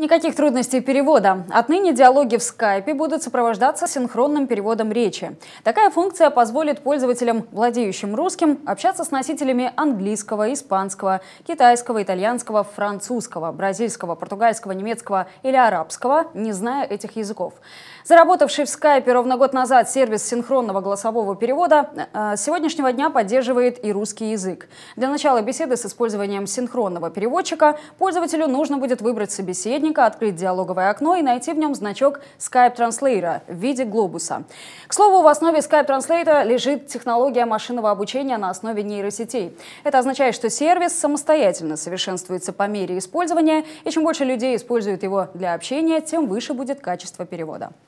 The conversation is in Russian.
Никаких трудностей перевода. Отныне диалоги в скайпе будут сопровождаться синхронным переводом речи. Такая функция позволит пользователям, владеющим русским, общаться с носителями английского, испанского, китайского, итальянского, французского, бразильского, португальского, немецкого или арабского, не зная этих языков. Заработавший в скайпе ровно год назад сервис синхронного голосового перевода э, с сегодняшнего дня поддерживает и русский язык. Для начала беседы с использованием синхронного переводчика пользователю нужно будет выбрать собеседника, сотрудника открыть диалоговое окно и найти в нем значок Skype Translator в виде глобуса. К слову, в основе Skype Translator лежит технология машинного обучения на основе нейросетей. Это означает, что сервис самостоятельно совершенствуется по мере использования, и чем больше людей используют его для общения, тем выше будет качество перевода.